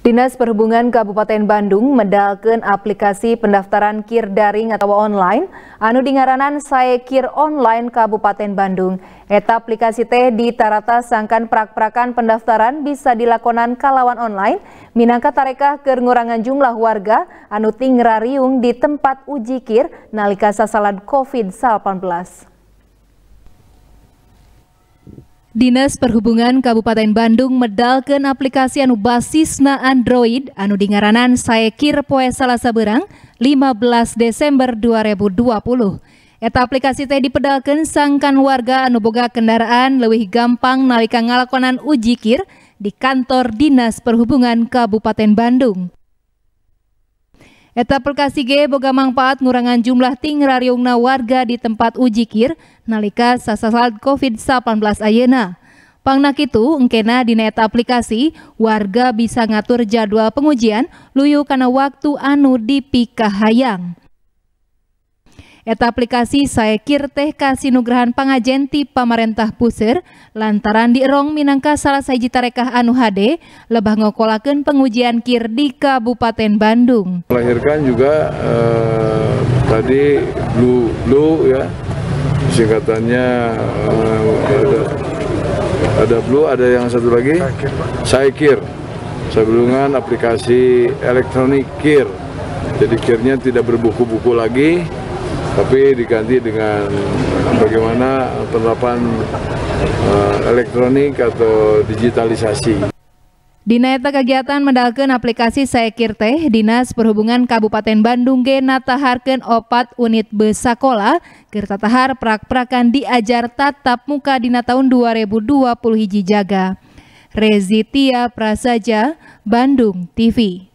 Dinas Perhubungan Kabupaten Bandung mendalkan aplikasi pendaftaran kir daring atau online anu dingaranan saya Kir Online Kabupaten Bandung. Eta aplikasi teh di tarata sangkan prak-prakan pendaftaran bisa dilakonan kalawan online minangka tarekah kerngurangan jumlah warga anu tingrariung di tempat uji kir nalika sasalan COVID-19. Dinas Perhubungan Kabupaten Bandung medalkan aplikasi anu na Android anu dingaranan Saekir Poe Salasa Berang 15 Desember 2020. Eta aplikasi teh dipedalkan sangkan warga anu boga kendaraan lebih gampang nalika ngalakonan ujikir di kantor Dinas Perhubungan Kabupaten Bandung. Eta aplikasi G boga manfaat ngurangan jumlah ting rariungna warga di tempat ujikir nalika sasalat COVID-19 ayena. Pangnak itu engkena di net aplikasi, warga bisa ngatur jadwal pengujian luyu karena waktu anu hayang. Eta aplikasi saya teh kasinugrahan pangajen ti pamarentah pusir lantaran di Erong minangka salah saji tarekah anu HD lebah ngokolakan pengujian kir di Kabupaten Bandung. Melahirkan juga eh, tadi lu, lu ya singkatannya eh, ada Blue, ada yang satu lagi Saikir sebelumnya aplikasi elektronik Kir jadi kirnya tidak berbuku-buku lagi tapi diganti dengan bagaimana penerapan uh, elektronik atau digitalisasi eta kegiatan mendalkan aplikasi Saekir Teh, Dinas Perhubungan Kabupaten Bandung G nataharkan opat unit besakola, Tahar prak-prakan diajar tatap muka dina tahun 2020 hiji jaga. Rezitia Prasaja, Bandung TV.